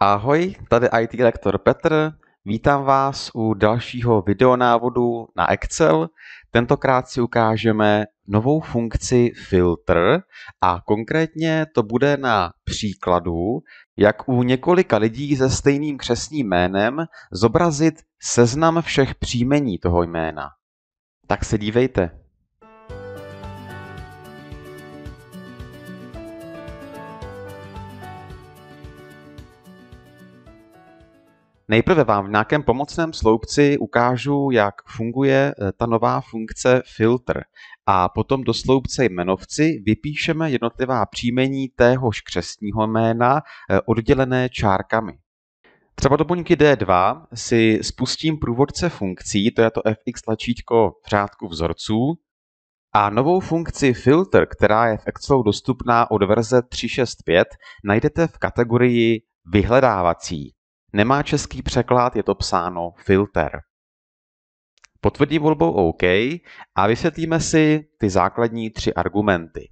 Ahoj, tady IT lektor Petr. Vítám vás u dalšího videonávodu na Excel. Tentokrát si ukážeme novou funkci filtr a konkrétně to bude na příkladu, jak u několika lidí se stejným křesním jménem zobrazit seznam všech příjmení toho jména. Tak se dívejte. Nejprve vám v nějakém pomocném sloupci ukážu, jak funguje eh, ta nová funkce filter, a potom do sloupce jmenovci vypíšeme jednotlivá příjmení téhož křestního jména eh, oddělené čárkami. Třeba do buňky D2 si spustím průvodce funkcí, to je to fx tlačítko v řádku vzorců, a novou funkci filter, která je v Excelu dostupná od verze 3.6.5, najdete v kategorii vyhledávací. Nemá český překlad, je to psáno filter. Potvrdí volbou OK a vysvětlíme si ty základní tři argumenty.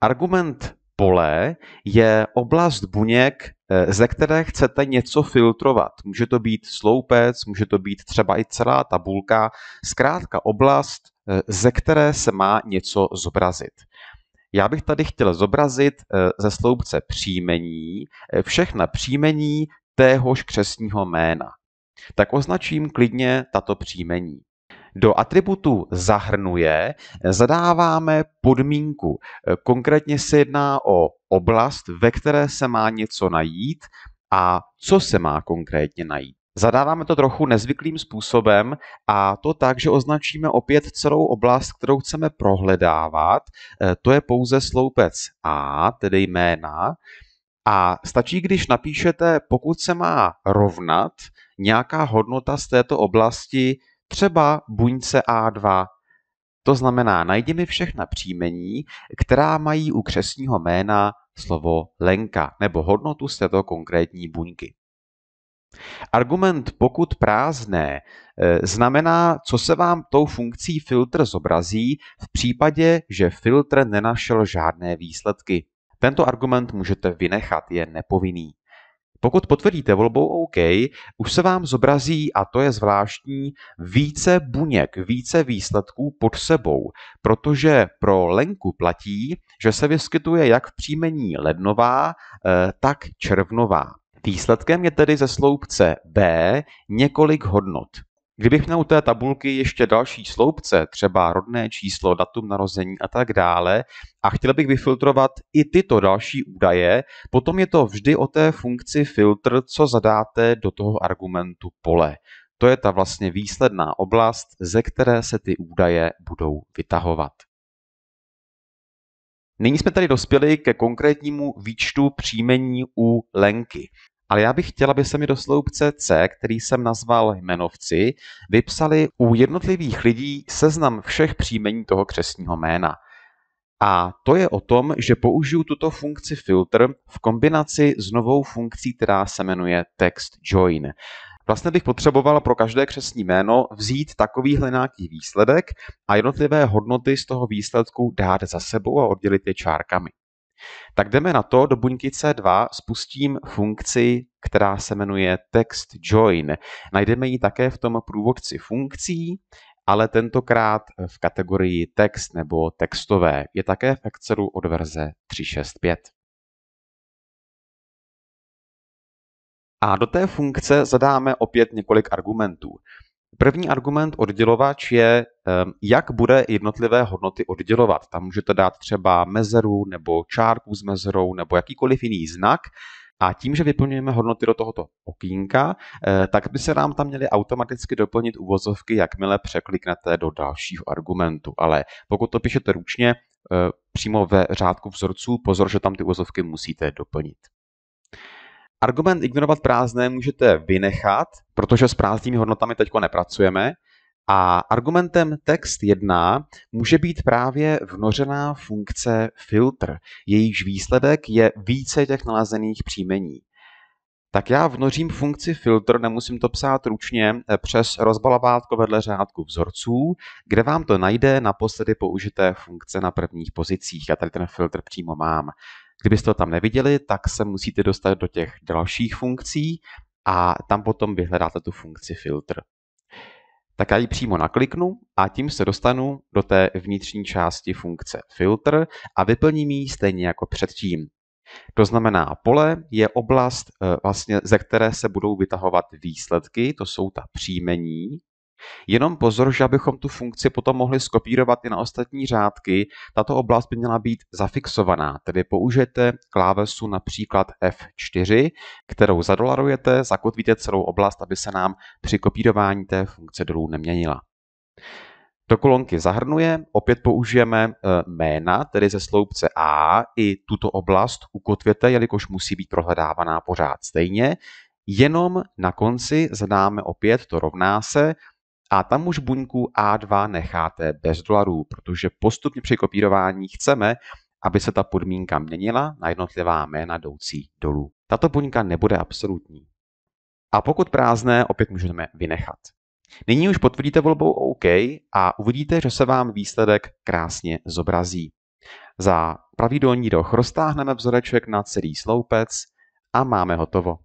Argument pole je oblast buněk, eh, ze které chcete něco filtrovat. Může to být sloupec, může to být třeba i celá tabulka, zkrátka oblast, eh, ze které se má něco zobrazit. Já bych tady chtěl zobrazit eh, ze sloupce příjmení všechna příjmení, téhož křesního jména. Tak označím klidně tato příjmení. Do atributu zahrnuje zadáváme podmínku. Konkrétně se jedná o oblast, ve které se má něco najít a co se má konkrétně najít. Zadáváme to trochu nezvyklým způsobem a to tak, že označíme opět celou oblast, kterou chceme prohledávat. E, to je pouze sloupec A, tedy jména. A stačí, když napíšete, pokud se má rovnat nějaká hodnota z této oblasti, třeba buňce A2. To znamená, najdi mi všechna příjmení, která mají u křesního jména slovo Lenka nebo hodnotu z této konkrétní buňky. Argument pokud prázdné e, znamená, co se vám tou funkcí filtr zobrazí v případě, že filtr nenašel žádné výsledky. Tento argument můžete vynechat, je nepovinný. Pokud potvrdíte volbou OK, už se vám zobrazí, a to je zvláštní, více buněk, více výsledků pod sebou, protože pro Lenku platí, že se vyskytuje jak v příjmení lednová, eh, tak červnová. Výsledkem je tedy ze sloupce B několik hodnot. Kdybych měl u té tabulky ještě další sloupce, třeba rodné číslo, datum narození a tak dále, a chtěl bych vyfiltrovat i tyto další údaje, potom je to vždy o té funkci filtr, co zadáte do toho argumentu pole. To je ta vlastně výsledná oblast, ze které se ty údaje budou vytahovat. Nyní jsme tady dospěli ke konkrétnímu výčtu příjmení u Lenky ale já bych chtěla, aby se mi do sloupce C, který jsem nazval jmenovci, vypsali u jednotlivých lidí seznam všech příjmení toho křesního jména. A to je o tom, že použiju tuto funkci filter v kombinaci s novou funkcí, která se jmenuje text join. Vlastně bych potřeboval pro každé křesní jméno vzít takovýhle nějaký výsledek a jednotlivé hodnoty z toho výsledku dát za sebou a oddělit je čárkami. Tak jdeme na to, do buňky C2 spustím funkci, která se jmenuje text join. Najdeme ji také v tom průvodci funkcí, ale tentokrát v kategorii text nebo textové. Je také v Excelu od verze 365. A do té funkce zadáme opět několik argumentů. První argument oddělovač je, ehm, jak bude jednotlivé hodnoty oddělovat. Tam můžete dát třeba mezeru nebo čárku s mezerou nebo jakýkoliv jiný znak. A tím, že vyplňujeme hodnoty do tohoto okýnka, eh, tak by se nám tam měly automaticky doplnit uvozovky, jakmile překliknete do dalšího argumentu. Ale pokud to píšete ručně, eh, přímo ve řádku vzorců, pozor, že tam ty uvozovky musíte doplnit. Argument ignorovat prázdné můžete vynechat, protože s prázdnými hodnotami teď nepracujeme. A argumentem text 1 může být právě vnořená funkce filtr. Jejíž výsledek je více těch nalezených příjmení. Tak já vnořím funkci filtr, nemusím to psát ručně, eh, přes rozbalovátko vedle řádku vzorců, kde vám to najde naposledy použité funkce na prvních pozicích. Já tady ten filtr přímo mám. Kdybyste to tam neviděli, tak se musíte dostat do těch dalších funkcí a tam potom vyhledáte tu funkci filtr. Tak já ji přímo nakliknu a tím se dostanu do té vnitřní části funkce filtr a vyplním ji stejně jako předtím. To znamená, pole je oblast, eh, vlastně, ze které se budou vytahovat výsledky, to jsou ta příjmení, Jenom pozor, že abychom tu funkci potom mohli skopírovat i na ostatní řádky, tato oblast by měla být zafixovaná, tedy použijete klávesu například F4, kterou zadolarujete, zakotvíte celou oblast, aby se nám při kopírování té funkce dolů neměnila. Do kolonky zahrnuje, opět použijeme e, jména, tedy ze sloupce A, i tuto oblast ukotvěte, jelikož musí být prohledávaná pořád stejně. Jenom na konci zadáme opět, to rovná se, a tam už buňku A2 necháte bez dolarů, protože postupně při kopírování chceme, aby se ta podmínka měnila na jednotlivá jména jdoucí dolů. Tato buňka nebude absolutní. A pokud prázdné, opět můžeme vynechat. Nyní už potvrdíte volbou OK a uvidíte, že se vám výsledek krásně zobrazí. Za pravý dolní roh roztáhneme vzoreček na celý sloupec a máme hotovo.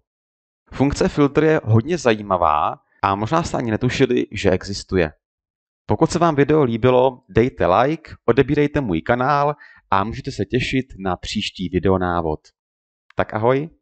Funkce filtr je hodně zajímavá, a možná jste ani netušili, že existuje. Pokud se vám video líbilo, dejte like, odebírejte můj kanál a můžete se těšit na příští videonávod. Tak ahoj!